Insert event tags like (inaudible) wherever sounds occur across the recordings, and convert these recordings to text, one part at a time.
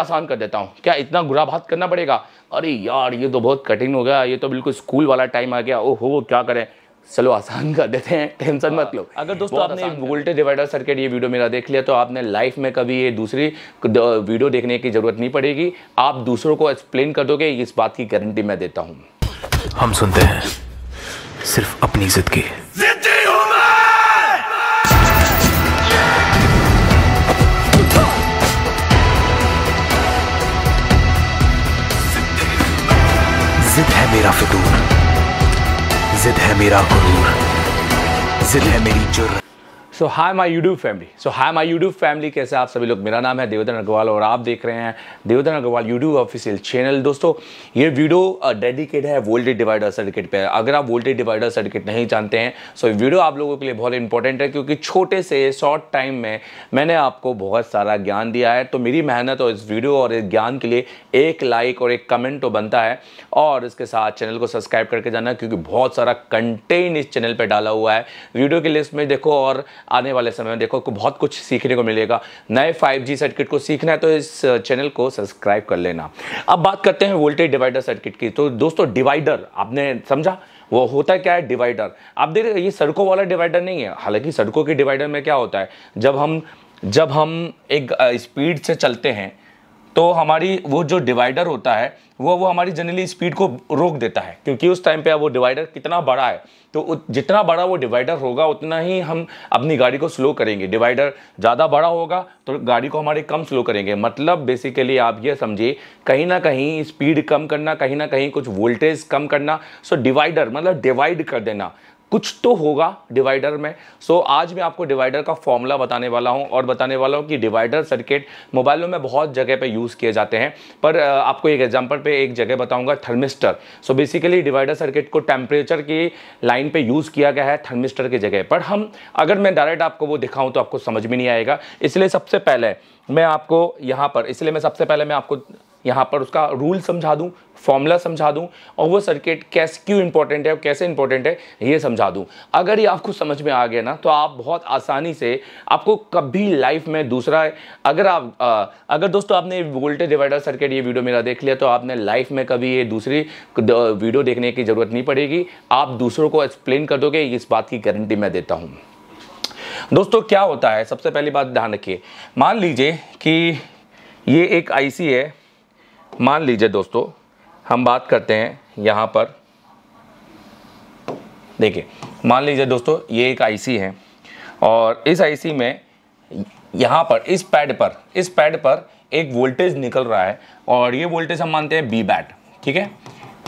आसान कर देता हूँ क्या इतना बुरा बात करना पड़ेगा अरे यार ये तो बहुत कठिन हो गया ये तो बिल्कुल स्कूल वाला टाइम आ गया ओहो वो क्या करें चलो आसान कर देते हैं टेंशन मत लो अगर दोस्तों आपने वोल्टेज डिवाइडर सर्किट ये वीडियो मेरा देख लिया तो आपने लाइफ में कभी ये दूसरी वीडियो देखने की ज़रूरत नहीं पड़ेगी आप दूसरों को एक्सप्लेन कर दोगे इस बात की गारंटी मैं देता हूँ हम सुनते हैं सिर्फ अपनी जिद की जिद है मेरा फितूर जिद है मेरा गुरूर जिद है मेरी जुर्रत so hi my YouTube family so hi my YouTube family कैसे आप सभी लोग मेरा नाम है देवदन अग्रवाल और आप देख रहे हैं Devdan Agarwal YouTube official channel दोस्तों ये वीडियो डेडिकेट uh, है वोल्टेज डिवाइडर सर्किट पे अगर आप वोल्टेज डिवाइडर सर्किट नहीं जानते हैं सो वीडियो आप लोगों के लिए बहुत इंपॉर्टेंट है क्योंकि छोटे से शॉर्ट टाइम में मैंने आपको बहुत सारा ज्ञान दिया है तो मेरी मेहनत और इस वीडियो और इस ज्ञान के लिए एक लाइक और एक कमेंट तो बनता है और इसके साथ चैनल को सब्सक्राइब करके जाना क्योंकि बहुत सारा कंटेंट इस चैनल पर डाला हुआ है वीडियो की लिस्ट में देखो और आने वाले समय में देखो बहुत कुछ सीखने को मिलेगा नए 5G सर्किट को सीखना है तो इस चैनल को सब्सक्राइब कर लेना अब बात करते हैं वोल्टेज डिवाइडर सर्किट की तो दोस्तों डिवाइडर आपने समझा वो होता क्या है डिवाइडर आप देख रहे ये सड़कों वाला डिवाइडर नहीं है हालांकि सड़कों के डिवाइडर में क्या होता है जब हम जब हम एक स्पीड से चलते हैं तो हमारी वो जो डिवाइडर होता है वो वो हमारी जनरली स्पीड को रोक देता है क्योंकि उस टाइम पे वो डिवाइडर कितना बड़ा है तो जितना बड़ा वो डिवाइडर होगा उतना ही हम अपनी गाड़ी को स्लो करेंगे डिवाइडर ज़्यादा बड़ा होगा तो गाड़ी को हमारे कम स्लो करेंगे मतलब बेसिकली आप ये समझिए कहीं ना कहीं स्पीड कम करना कहीं ना कहीं कुछ वोल्टेज कम करना सो डिवाइडर मतलब डिवाइड कर देना कुछ तो होगा डिवाइडर में सो so, आज मैं आपको डिवाइडर का फॉर्मूला बताने वाला हूं और बताने वाला हूं कि डिवाइडर सर्किट मोबाइलों में बहुत जगह पे यूज़ किए जाते हैं पर आपको एक एग्जांपल पे एक जगह बताऊंगा thermistor so basically divider circuit को टेम्परेचर की लाइन पे यूज़ किया गया है थर्मिस्टर की जगह पर हम अगर मैं डायरेक्ट आपको वो दिखाऊँ तो आपको समझ में नहीं आएगा इसलिए सबसे पहले मैं आपको यहाँ पर इसलिए मैं सबसे पहले मैं आपको यहाँ पर उसका रूल समझा दूँ फॉर्मूला समझा दूँ और वो सर्किट कैसे क्यों इंपॉर्टेंट है और कैसे इंपॉर्टेंट है ये समझा दूँ अगर ये आपको समझ में आ गया ना तो आप बहुत आसानी से आपको कभी लाइफ में दूसरा अगर आप आ, अगर दोस्तों आपने वोल्टेज डिवाइडर सर्किट ये वीडियो मेरा देख लिया तो आपने लाइफ में कभी ये दूसरी वीडियो देखने की ज़रूरत नहीं पड़ेगी आप दूसरों को एक्सप्लेन कर दोगे इस बात की गारंटी मैं देता हूँ दोस्तों क्या होता है सबसे पहली बात ध्यान रखिए मान लीजिए कि ये एक आईसी है मान लीजिए दोस्तों हम बात करते हैं यहाँ पर देखिए मान लीजिए दोस्तों ये एक आईसी है और इस आईसी में यहाँ पर इस पैड पर इस पैड पर एक वोल्टेज निकल रहा है और ये वोल्टेज हम मानते हैं बी बैट ठीक है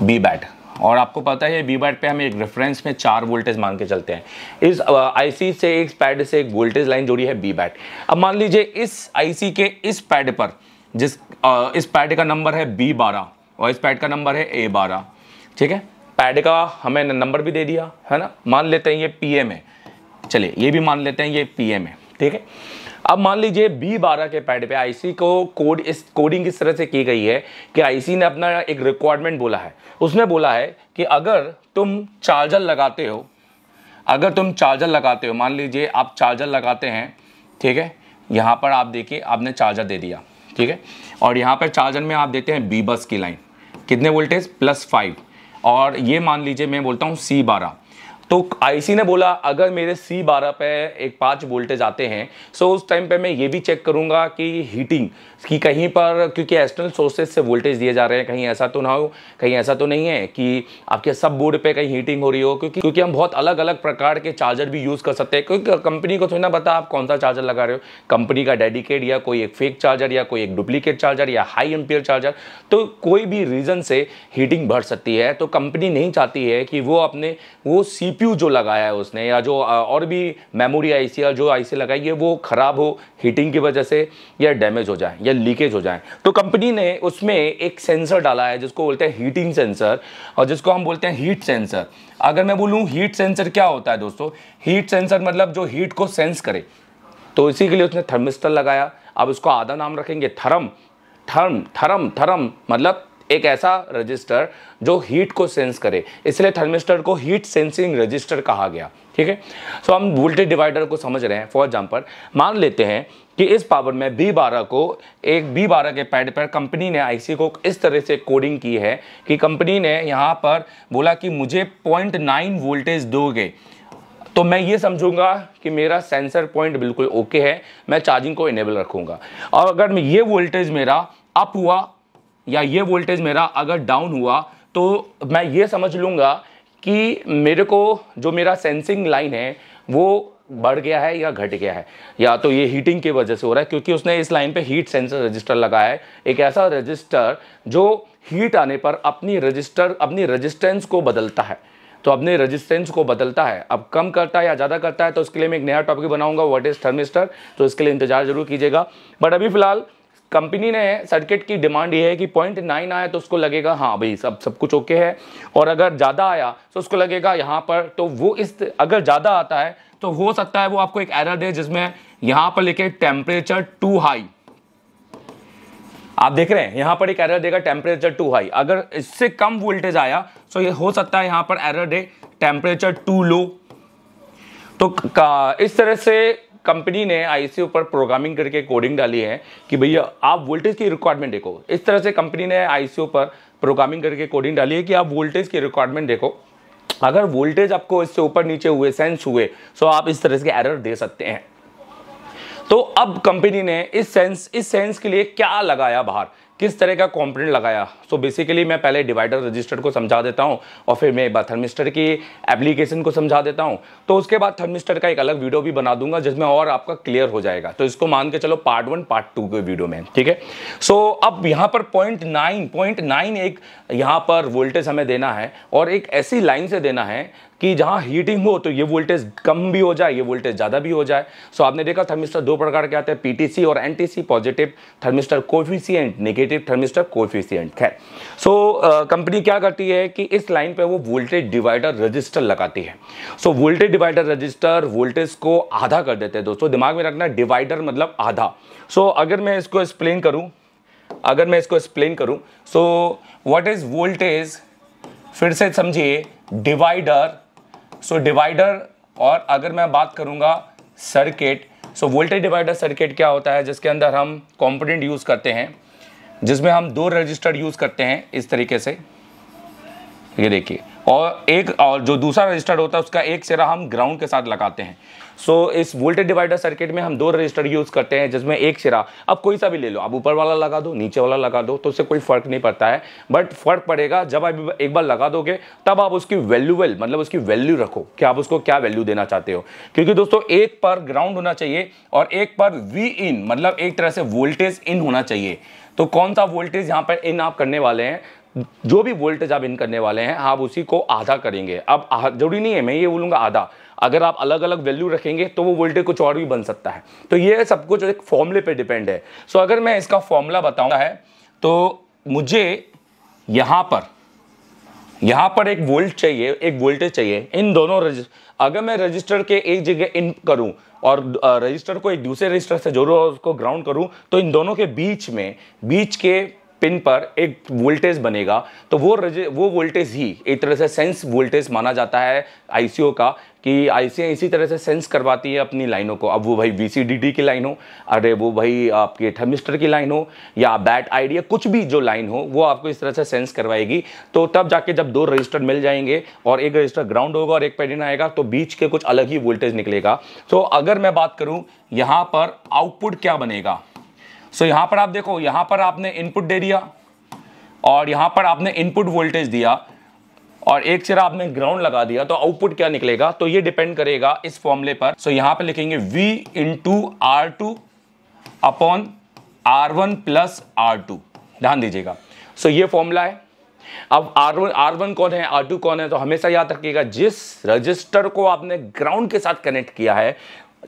बी बैट और आपको पता है बी बैट पे हम एक रेफरेंस में चार वोल्टेज मान के चलते हैं इस आईसी से एक पैड से एक वोल्टेज लाइन जोड़ी है बी बैट अब मान लीजिए इस आईसी के इस पैड पर जिस आ, इस पैड का नंबर है बी बारह और इस पैड का नंबर है ए बारह ठीक है पैड का हमें नंबर भी दे दिया है ना मान लेते हैं ये पी एम है चलिए ये भी मान लेते हैं ये पी एम है ठीक है अब मान लीजिए बी बारह के पैड पे आईसी को कोड इस कोडिंग किस तरह से की गई है कि आईसी ने अपना एक रिक्वायरमेंट बोला है उसने बोला है कि अगर तुम चार्जर लगाते हो अगर तुम चार्जर लगाते हो मान लीजिए आप चार्जर लगाते हैं ठीक है यहाँ पर आप देखिए आपने चार्जर दे दिया ठीक है और यहाँ पर चार्जर में आप देते हैं बी बस की लाइन कितने वोल्टेज प्लस फाइव और ये मान लीजिए मैं बोलता हूँ सी बारह तो आईसी ने बोला अगर मेरे सी बारह पे एक पाँच वोल्टेज आते हैं सो उस टाइम पे मैं ये भी चेक करूँगा कि हीटिंग कि कहीं पर क्योंकि एक्सटर्नल सोर्सेज से वोल्टेज दिए जा रहे हैं कहीं ऐसा तो ना हो कहीं ऐसा तो नहीं है कि आपके सब बोर्ड पे कहीं हीटिंग हो रही हो क्योंकि क्योंकि हम बहुत अलग अलग प्रकार के चार्जर भी यूज़ कर सकते हैं क्योंकि कंपनी को थोड़ी ना पता आप कौन सा चार्जर लगा रहे हो कंपनी का डेडिकेट या कोई एक फेक चार्जर या कोई एक डुप्लीकेट चार्जर या हाई एम्पियर चार्जर तो कोई भी रीज़न से हीटिंग बढ़ सकती है तो कंपनी नहीं चाहती है कि वो अपने वो सी सीपीयू जो लगाया है उसने या जो और भी मेमोरी आईसी या जो आईसी लगाई है वो ख़राब हो हीटिंग की वजह से या डैमेज हो जाए या लीकेज हो जाए तो कंपनी ने उसमें एक सेंसर डाला है जिसको बोलते हैं हीटिंग सेंसर और जिसको हम बोलते हैं हीट सेंसर अगर मैं बोलूँ हीट सेंसर क्या होता है दोस्तों हीट सेंसर मतलब जो हीट को सेंस करे तो इसी के लिए उसने थर्मिस्टर लगाया अब उसको आधा नाम रखेंगे थर्म थर्म थर्म थर्म मतलब एक ऐसा रजिस्टर जो हीट को सेंस करे इसलिए थर्मिस्टर को हीट सेंसिंग रजिस्टर कहा गया ठीक है सो हम वोल्टेज डिवाइडर को समझ रहे हैं फॉर एग्जाम्पल मान लेते हैं कि इस पावर में बी बारह को एक बी बारह के पैड पर कंपनी ने आईसी को इस तरह से कोडिंग की है कि कंपनी ने यहाँ पर बोला कि मुझे पॉइंट नाइन वोल्टेज दोगे तो मैं ये समझूंगा कि मेरा सेंसर पॉइंट बिल्कुल ओके है मैं चार्जिंग को इनेबल रखूंगा और अगर मैं ये वोल्टेज मेरा अप हुआ या ये वोल्टेज मेरा अगर डाउन हुआ तो मैं ये समझ लूँगा कि मेरे को जो मेरा सेंसिंग लाइन है वो बढ़ गया है या घट गया है या तो ये हीटिंग की वजह से हो रहा है क्योंकि उसने इस लाइन पे हीट सेंसर रजिस्टर लगाया है एक ऐसा रजिस्टर जो हीट आने पर अपनी रजिस्टर अपनी रजिस्टेंस को बदलता है तो अपने रजिस्टेंस को बदलता है अब कम करता है या ज़्यादा करता है तो उसके लिए मैं एक नया टॉपिक बनाऊंगा व्हाट इज़ थर्मिस्टर तो इसके लिए इंतजार जरूर कीजिएगा बट अभी फिलहाल कंपनी ने सर्किट की डिमांड ये है कि पॉइंट नाइन आया तो उसको लगेगा हाँ भाई सब सब कुछ ओके है और अगर ज़्यादा आया तो उसको लगेगा यहाँ पर तो वो इस अगर ज़्यादा आता है तो हो सकता है वो आपको एक एरर दे जिसमें यहाँ पर लिखे टेम्परेचर टू हाई आप देख रहे हैं यहाँ पर एक एरर देगा टेम्परेचर टू हाई अगर इससे कम वोल्टेज आया तो ये हो सकता है यहाँ पर एरर दे टेम्परेचर टू लो तो इस तरह से कंपनी ने आईसी ऊपर प्रोग्रामिंग करके कोडिंग डाली है कि भैया आप वोल्टेज की रिक्वायरमेंट देखो इस तरह से कंपनी ने आईसी ऊपर प्रोग्रामिंग करके कोडिंग डाली है कि आप वोल्टेज की रिक्वायरमेंट देखो अगर वोल्टेज आपको इससे ऊपर नीचे हुए सेंस हुए तो आप इस तरह से एरर दे सकते हैं तो अब कंपनी ने इस सेंस इस सेंस के लिए क्या लगाया बाहर किस तरह का कॉम्पोनेंट लगाया सो so बेसिकली मैं पहले डिवाइडर रजिस्टर को समझा देता हूँ और फिर मैं एक बार थर्मिस्टर की एप्लीकेशन को समझा देता हूँ तो उसके बाद थर्मिस्टर का एक अलग वीडियो भी बना दूंगा जिसमें और आपका क्लियर हो जाएगा तो इसको मान के चलो पार्ट वन पार्ट टू के वीडियो में ठीक है सो अब यहाँ पर पॉइंट नाइन पॉइंट नाइन एक यहाँ पर वोल्टेज हमें देना है और एक ऐसी लाइन से देना है कि जहाँ हीटिंग हो तो ये वोल्टेज कम भी हो जाए ये वोल्टेज ज़्यादा भी हो जाए सो आपने देखा थर्मिस्टर दो प्रकार के आते हैं पीटीसी और N positive thermistor coefficient negative negative thermistor coefficient है सो कंपनी uh, क्या करती है कि इस लाइन पे वो वोल्टेज डिवाइडर रजिस्टर लगाती है so voltage divider resistor voltage को आधा कर देते हैं दोस्तों दिमाग में रखना डिवाइडर मतलब आधा सो so, अगर मैं इसको एक्सप्लेन करूँ अगर मैं इसको एक्सप्लेन करूँ सो वॉट इज वोल्टेज फिर से समझिए डिवाइडर सो डिवाइडर और अगर मैं बात करूँगा circuit so voltage divider circuit क्या होता है जिसके अंदर हम कंपोनेंट यूज़ करते हैं जिसमें हम दो रजिस्टर यूज़ करते हैं इस तरीके से ये देखिए और एक और जो दूसरा रजिस्टर होता है उसका एक सिरा हम ग्राउंड के साथ लगाते हैं सो so, इस वोल्टेज डिवाइडर सर्किट में हम दो रजिस्टर यूज़ करते हैं जिसमें एक सिरा अब कोई सा भी ले लो आप ऊपर वाला लगा दो नीचे वाला लगा दो तो उससे कोई फ़र्क नहीं पड़ता है बट फ़र्क पड़ेगा जब आप एक बार लगा दोगे तब आप उसकी वेल मतलब उसकी वैल्यू रखो कि आप उसको क्या वैल्यू देना चाहते हो क्योंकि दोस्तों एक पर ग्राउंड होना चाहिए और एक पर वी इन मतलब एक तरह से वोल्टेज इन होना चाहिए तो कौन सा वोल्टेज यहाँ पर इन आप करने वाले हैं जो भी वोल्टेज आप इन करने वाले हैं आप उसी को आधा करेंगे अब जरूरी नहीं है मैं ये बोलूँगा आधा अगर आप अलग अलग वैल्यू रखेंगे तो वो वोल्टेज कुछ और भी बन सकता है तो ये सब कुछ एक फॉर्मूले पे डिपेंड है सो अगर मैं इसका फॉर्मूला बताऊँगा है तो मुझे यहाँ पर यहाँ पर एक वोल्ट चाहिए एक वोल्टेज चाहिए इन दोनों अगर मैं रजिस्टर के एक जगह इन करूँ और रजिस्टर को एक दूसरे रजिस्टर से जोड़ूँ और उसको ग्राउंड करूँ तो इन दोनों के बीच में बीच के पिन पर एक वोल्टेज बनेगा तो वो वो वोल्टेज ही एक तरह से सेंस वोल्टेज माना जाता है आईसीओ का कि आईसीआई इसी तरह से सेंस करवाती है अपनी लाइनों को अब वो भाई वीसीडीडी की लाइन हो अरे वो भाई आपके थर्मिस्टर की लाइन हो या बैट आइडिया कुछ भी जो लाइन हो वो आपको इस तरह से सेंस करवाएगी तो तब जाके जब दो रजिस्टर मिल जाएंगे और एक रजिस्टर ग्राउंड होगा और एक पेडिन आएगा तो बीच के कुछ अलग ही वोल्टेज निकलेगा तो अगर मैं बात करूँ यहाँ पर आउटपुट क्या बनेगा सो so, यहां पर आप देखो यहां पर आपने इनपुट दे दिया और यहां पर आपने इनपुट वोल्टेज दिया और एक चेरा आपने ग्राउंड लगा दिया तो आउटपुट क्या निकलेगा तो ये डिपेंड करेगा इस फॉर्मूले पर सो so, यहां पर लिखेंगे V two R two upon R one plus R two ध्यान दीजिएगा सो so, ये फॉर्मूला है अब R1 R1 कौन है R2 कौन है तो हमेशा याद रखिएगा जिस रजिस्टर को आपने ग्राउंड के साथ कनेक्ट किया है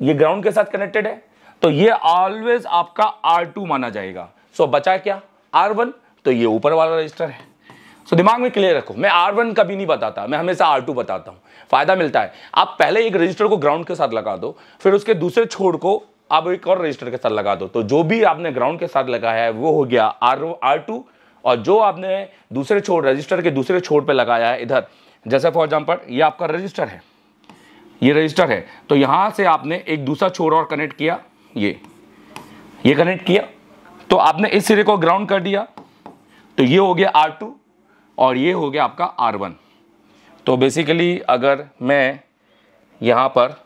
ये ग्राउंड के साथ कनेक्टेड है तो ये ऑलवेज आपका आर टू माना जाएगा सो so, बचा क्या आर वन तो ये ऊपर वाला रजिस्टर है सो so, दिमाग में क्लियर रखो मैं आर वन कभी नहीं बताता मैं हमेशा आर टू बताता हूँ फायदा मिलता है आप पहले एक रजिस्टर को ग्राउंड के साथ लगा दो फिर उसके दूसरे छोर को आप एक और रजिस्टर के साथ लगा दो तो जो भी आपने ग्राउंड के साथ लगाया है वो हो गया आर आर टू और जो आपने दूसरे छोर रजिस्टर के दूसरे छोर पे लगाया है इधर जैसे फॉर एग्जाम्पल ये आपका रजिस्टर है ये रजिस्टर है तो यहां से आपने एक दूसरा छोर और कनेक्ट किया ये ये कनेक्ट किया तो आपने इस सिरे को ग्राउंड कर दिया तो ये हो गया आर टू और ये हो गया आपका आर वन तो बेसिकली अगर मैं यहाँ पर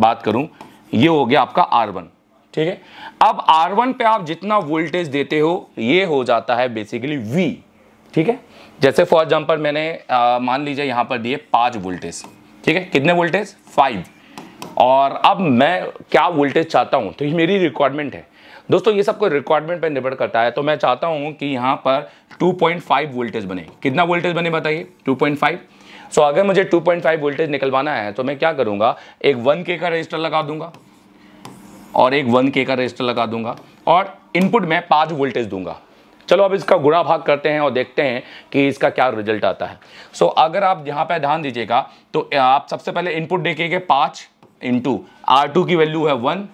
बात करूँ ये हो गया आपका आर वन ठीक है अब आर वन पे आप जितना वोल्टेज देते हो ये हो जाता है बेसिकली वी ठीक है जैसे फॉर एग्जाम्पल मैंने आ, मान लीजिए यहाँ पर दिए पाँच वोल्टेज ठीक है कितने वोल्टेज फाइव और अब मैं क्या वोल्टेज चाहता हूँ तो ये मेरी रिक्वायरमेंट है दोस्तों ये सब कोई रिक्वायरमेंट पर निर्भर करता है तो मैं चाहता हूँ कि यहाँ पर 2.5 वोल्टेज बने कितना वोल्टेज बने बताइए 2.5 सो so, अगर मुझे 2.5 वोल्टेज निकलवाना है तो मैं क्या करूँगा एक के का रजिस्टर लगा दूंगा और एक के का रजिस्टर लगा दूंगा और इनपुट में पाँच वोल्टेज दूंगा चलो अब इसका गुणा भाग करते हैं और देखते हैं कि इसका क्या रिजल्ट आता है सो so, अगर आप यहाँ पर ध्यान दीजिएगा तो आप सबसे पहले इनपुट देखिएगा पाँच इंटू आर टू की वैल्यू है वन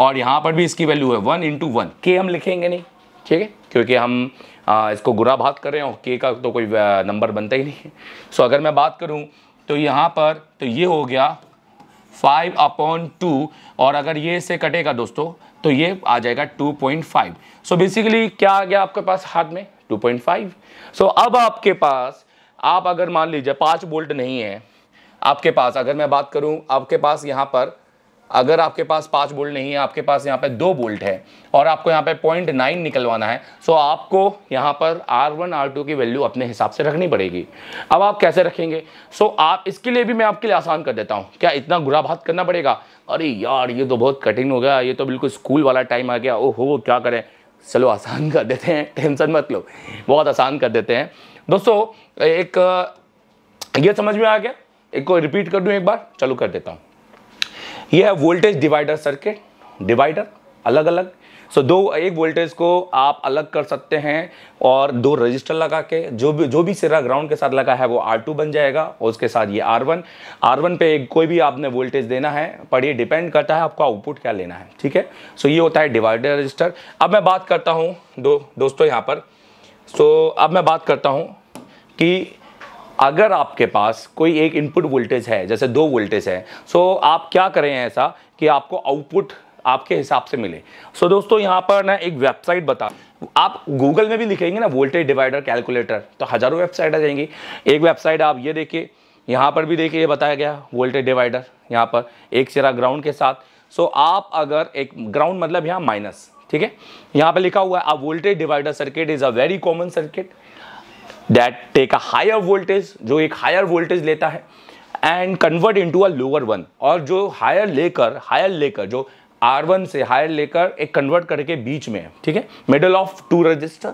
और यहाँ पर भी इसकी वैल्यू है वन इंटू वन के हम लिखेंगे नहीं ठीक है क्योंकि हम आ, इसको गुरा भात कर रहे हैं और के का तो कोई नंबर बनता ही नहीं है सो अगर मैं बात करूँ तो यहाँ पर तो ये हो गया फाइव अपॉन टू और अगर ये इसे कटेगा दोस्तों तो ये आ जाएगा two point five so basically क्या आ गया आपके पास हाथ में टू पॉइंट फाइव सो अब आपके पास आप अगर मान लीजिए पाँच बोल्ट नहीं है आपके पास अगर मैं बात करूं आपके पास यहाँ पर अगर आपके पास पाँच बोल्ट नहीं है आपके पास यहाँ पे दो बोल्ट है और आपको यहाँ पे पॉइंट नाइन निकलवाना है सो आपको यहाँ पर आर वन आर टू की वैल्यू अपने हिसाब से रखनी पड़ेगी अब आप कैसे रखेंगे सो आप इसके लिए भी मैं आपके लिए आसान कर देता हूँ क्या इतना गुरा भात करना पड़ेगा अरे यार ये तो बहुत कठिन हो गया ये तो बिल्कुल स्कूल वाला टाइम आ गया ओहो क्या करें चलो आसान (laughs) कर देते हैं टेंशन मत लो बहुत आसान कर देते हैं दोस्तों एक ये समझ में आ गया एक को रिपीट कर दूं एक बार चालू कर देता हूँ यह है वोल्टेज डिवाइडर सर्किट डिवाइडर अलग अलग सो so, दो एक वोल्टेज को आप अलग कर सकते हैं और दो रजिस्टर लगा के जो भी जो भी सिरा ग्राउंड के साथ लगा है वो R2 बन जाएगा और उसके साथ ये R1 R1 पे एक कोई भी आपने वोल्टेज देना है पर ये डिपेंड करता है आपको आउटपुट क्या लेना है ठीक है सो ये होता है डिवाइडर रजिस्टर अब मैं बात करता हूँ दो दोस्तों यहाँ पर सो so, अब मैं बात करता हूँ कि अगर आपके पास कोई एक इनपुट वोल्टेज है जैसे दो वोल्टेज है सो आप क्या करें ऐसा कि आपको आउटपुट आपके हिसाब से मिले सो दोस्तों यहाँ पर ना एक वेबसाइट बता आप गूगल में भी लिखेंगे ना वोल्टेज डिवाइडर कैलकुलेटर तो हज़ारों वेबसाइट आ जाएंगी एक वेबसाइट आप ये देखिए यहाँ पर भी देखिए ये बताया गया वोल्टेज डिवाइडर यहाँ पर एक सिरा ग्राउंड के साथ सो आप अगर एक ग्राउंड मतलब यहाँ माइनस ठीक है यहाँ पर लिखा हुआ है आप voltage divider circuit is a very common circuit that take a higher voltage जो एक हायर वोल्टेज लेता है and convert into a lower one और जो हायर लेकर हायर लेकर जो आर वन से हायर लेकर एक कन्वर्ट करके बीच में ठीक है मिडल ऑफ टू रजिस्टर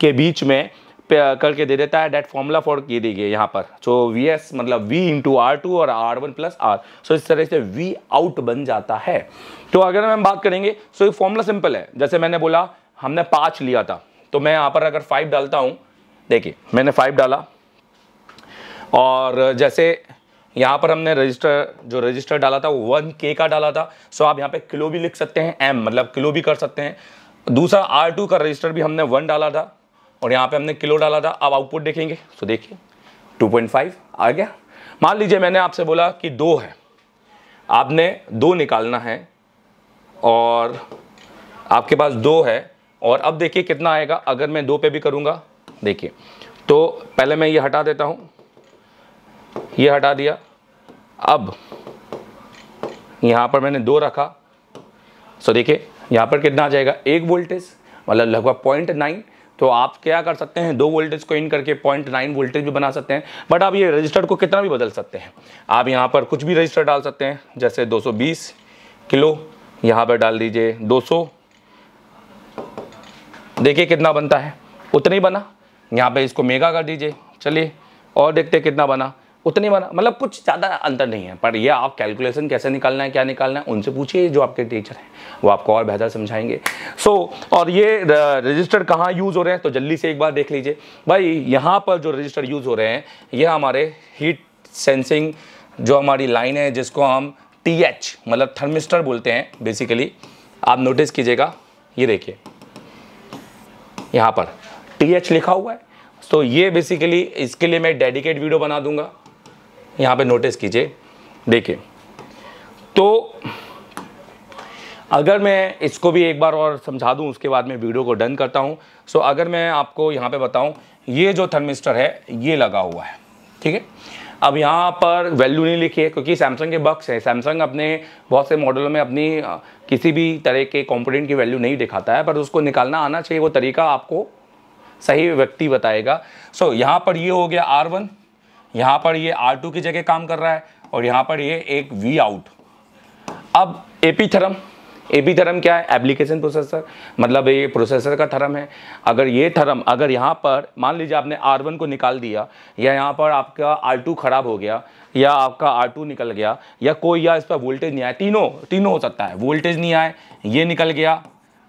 के बीच में करके दे देता है डेट फॉर्मूला फॉर ये देखिए यहाँ पर सो वी एस मतलब वी इंटू आर टू और R one plus R so इस तरह से वी आउट बन जाता है तो अगर हम बात करेंगे सो so ये फॉर्मूला सिंपल है जैसे मैंने बोला हमने पाँच लिया था तो मैं यहाँ पर अगर फाइव डालता हूँ देखिए मैंने फाइव डाला और जैसे यहाँ पर हमने रजिस्टर जो रजिस्टर डाला था वो वन के का डाला था सो आप यहाँ पे किलो भी लिख सकते हैं एम मतलब किलो भी कर सकते हैं दूसरा आर टू का रजिस्टर भी हमने वन डाला था और यहाँ पे हमने किलो डाला था अब आउटपुट देखेंगे सो देखिए 2.5 आ गया मान लीजिए मैंने आपसे बोला कि दो है आपने दो निकालना है और आपके पास दो है और अब देखिए कितना आएगा अगर मैं दो पे भी करूँगा देखिए तो पहले मैं ये हटा देता हूँ ये हटा दिया अब यहाँ पर मैंने दो रखा सो देखिए यहाँ पर कितना आ जाएगा एक वोल्टेज मतलब लगभग पॉइंट नाइन तो आप क्या कर सकते हैं दो वोल्टेज को इन करके पॉइंट नाइन वोल्टेज भी बना सकते हैं बट आप ये रजिस्टर को कितना भी बदल सकते हैं आप यहाँ पर कुछ भी रजिस्टर डाल सकते हैं जैसे 220 किलो यहाँ पर डाल दीजिए 200 देखिए कितना बनता है उतना ही बना यहाँ पे इसको मेगा कर दीजिए चलिए और देखते हैं कितना बना उतने बना मतलब कुछ ज़्यादा अंतर नहीं है पर ये आप कैलकुलेशन कैसे निकालना है क्या निकालना है उनसे पूछिए जो आपके टीचर हैं वो आपको और बेहतर समझाएंगे सो so, और ये रजिस्टर uh, कहाँ यूज़ हो रहे हैं तो जल्दी से एक बार देख लीजिए भाई यहाँ पर जो रजिस्टर यूज़ हो रहे हैं ये हमारे हीट सेंसिंग जो हमारी लाइन है जिसको हम टी एच मतलब थर्मिस्टर बोलते हैं बेसिकली आप नोटिस कीजिएगा ये देखिए यहाँ पर टी एच लिखा हुआ है तो ये बेसिकली इसके लिए मैं डेडिकेट वीडियो बना दूंगा यहाँ पे नोटिस कीजिए देखिए तो अगर मैं इसको भी एक बार और समझा दूँ उसके बाद मैं वीडियो को डन करता हूँ सो so, अगर मैं आपको यहाँ पे बताऊँ ये जो थर्मिस्टर है ये लगा हुआ है ठीक है अब यहाँ पर वैल्यू नहीं लिखी है क्योंकि सैमसंग के बक्स है सैमसंग अपने बहुत से मॉडलों में अपनी किसी भी तरह के कॉम्पोनेंट की वैल्यू नहीं दिखाता है पर उसको निकालना आना चाहिए वो तरीका आपको सही व्यक्ति बताएगा सो so, यहाँ पर ये हो गया आर वन यहाँ पर ये आर टू की जगह काम कर रहा है और यहाँ पर ये एक वी आउट अब ए पी थरम ए पी थरम क्या है एप्लीकेशन प्रोसेसर मतलब ये प्रोसेसर का थरम है अगर ये थरम अगर यहाँ पर मान लीजिए आपने आर वन को निकाल दिया या यहाँ पर आपका आर टू खराब हो गया या आपका आर टू निकल गया या कोई या इस पर वोल्टेज नहीं आया तीनों तीनों हो सकता है वोल्टेज नहीं आए ये निकल गया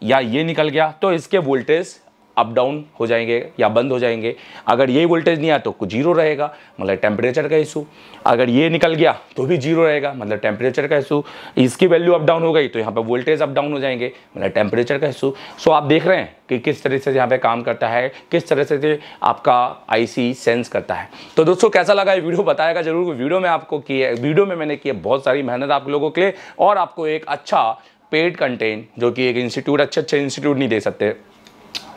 या ये निकल गया तो इसके वोल्टेज अप डाउन हो जाएंगे या बंद हो जाएंगे अगर ये वोल्टेज नहीं आया तो जीरो रहेगा मतलब टेम्परेचर का इशू अगर ये निकल गया तो भी जीरो रहेगा मतलब टेम्परेचर का इशू इसकी वैल्यू अप डाउन हो गई तो यहाँ पर वोल्टेज अप डाउन हो जाएंगे मतलब टेम्परेचर का इशू सो आप देख रहे हैं कि किस तरह से यहाँ पे काम करता है किस तरह से आपका आई सेंस करता है तो दोस्तों कैसा लगा ये वीडियो बताएगा जरूर वीडियो में आपको किए वीडियो में मैंने किए बहुत सारी मेहनत आप लोगों के लिए और आपको एक अच्छा पेड कंटेंट जो कि एक इंस्टीट्यूट अच्छे अच्छे इंस्टीट्यूट नहीं दे सकते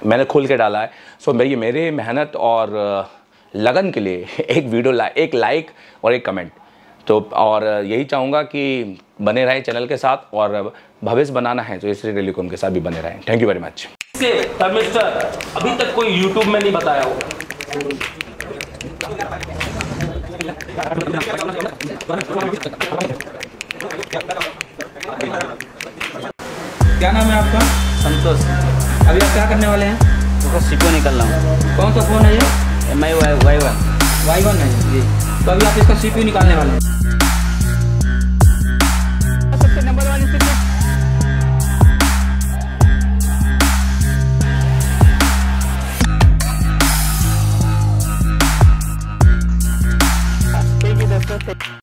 मैंने खोल के डाला है सो so, भैया मेरे मेहनत और लगन के लिए (laughs) एक वीडियो ला एक लाइक और एक कमेंट तो और यही चाहूँगा कि बने रहें चैनल के साथ और भविष्य बनाना है तो इसलिए टेलीकॉम के साथ भी बने रहें थैंक यू वेरी मच अभी तक कोई यूट्यूब में नहीं बताया होगा क्या नाम है आपका संतोष अभी आप क्या करने वाले हैं तो सीखो निकल रहा हूँ कौन सा फ़ोन है ये M I Y Y one Y one है जी तो अभी आप इसका सी निकालने वाले हैं